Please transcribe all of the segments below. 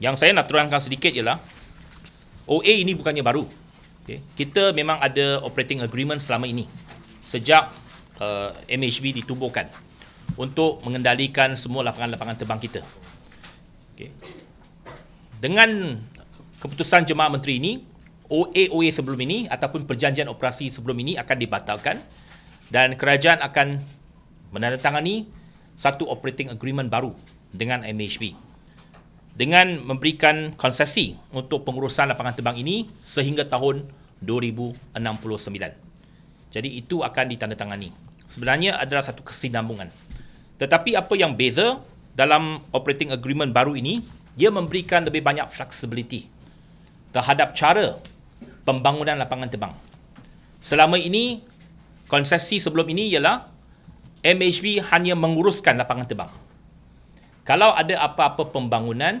Yang saya nak terangkan sedikit ialah OA ini bukannya baru. Okay. Kita memang ada operating agreement selama ini sejak uh, MHB ditubuhkan untuk mengendalikan semua lapangan-lapangan terbang kita. Okay. Dengan keputusan jemaah menteri ini, OA-OA sebelum ini ataupun perjanjian operasi sebelum ini akan dibatalkan dan kerajaan akan menandatangani satu operating agreement baru dengan MHB dengan memberikan konsesi untuk pengurusan lapangan terbang ini sehingga tahun 2069. Jadi itu akan ditandatangani. Sebenarnya adalah satu kesinambungan. Tetapi apa yang beza dalam operating agreement baru ini, dia memberikan lebih banyak flexibility terhadap cara pembangunan lapangan terbang. Selama ini, konsesi sebelum ini ialah MHB hanya menguruskan lapangan terbang. Kalau ada apa-apa pembangunan,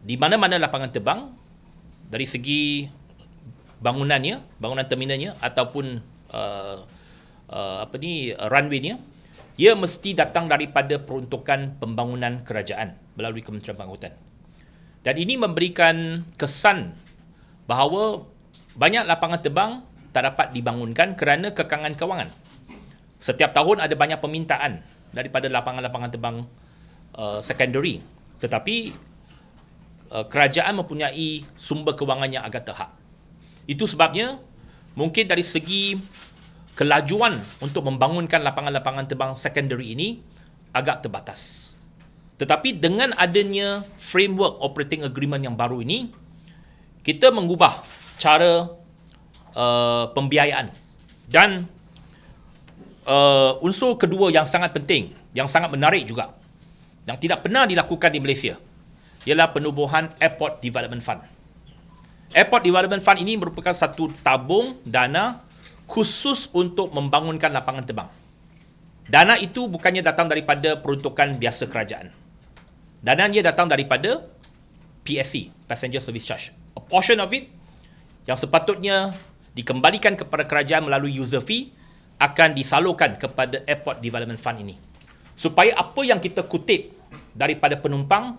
di mana-mana lapangan terbang dari segi bangunannya, bangunan terminalnya ataupun uh, uh, apa ni runwaynya, ia mesti datang daripada peruntukan pembangunan kerajaan melalui Kementerian Pangkutan. Dan ini memberikan kesan bahawa banyak lapangan terbang tak dapat dibangunkan kerana kekangan kewangan. Setiap tahun ada banyak permintaan daripada lapangan-lapangan terbang uh, secondary. Tetapi Eh, kerajaan mempunyai sumber kewangan yang agak terhad. Itu sebabnya mungkin dari segi kelajuan untuk membangunkan lapangan-lapangan terbang secondary ini agak terbatas. Tetapi dengan adanya framework operating agreement yang baru ini, kita mengubah cara uh, pembiayaan. Dan uh, unsur kedua yang sangat penting, yang sangat menarik juga, yang tidak pernah dilakukan di Malaysia, ialah penubuhan Airport Development Fund. Airport Development Fund ini merupakan satu tabung dana khusus untuk membangunkan lapangan terbang. Dana itu bukannya datang daripada peruntukan biasa kerajaan. Dana ia datang daripada PSC, e, Passenger Service Charge. A portion of it yang sepatutnya dikembalikan kepada kerajaan melalui user fee akan disalurkan kepada Airport Development Fund ini. Supaya apa yang kita kutip daripada penumpang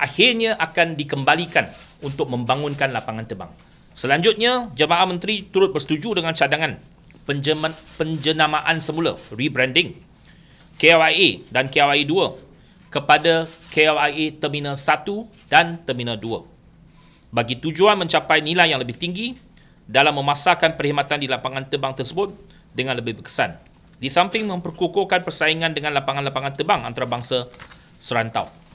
akhirnya akan dikembalikan untuk membangunkan lapangan terbang. Selanjutnya, Jemaah Menteri turut bersetuju dengan cadangan penjema- penjenamaan semula, rebranding, KLIA e dan KLIA e 2 kepada KLIA e Terminal 1 dan Terminal 2. Bagi tujuan mencapai nilai yang lebih tinggi dalam memasarkan perkhidmatan di lapangan terbang tersebut dengan lebih berkesan. Di samping memperkukuhkan persaingan dengan lapangan-lapangan terbang antarabangsa serantau.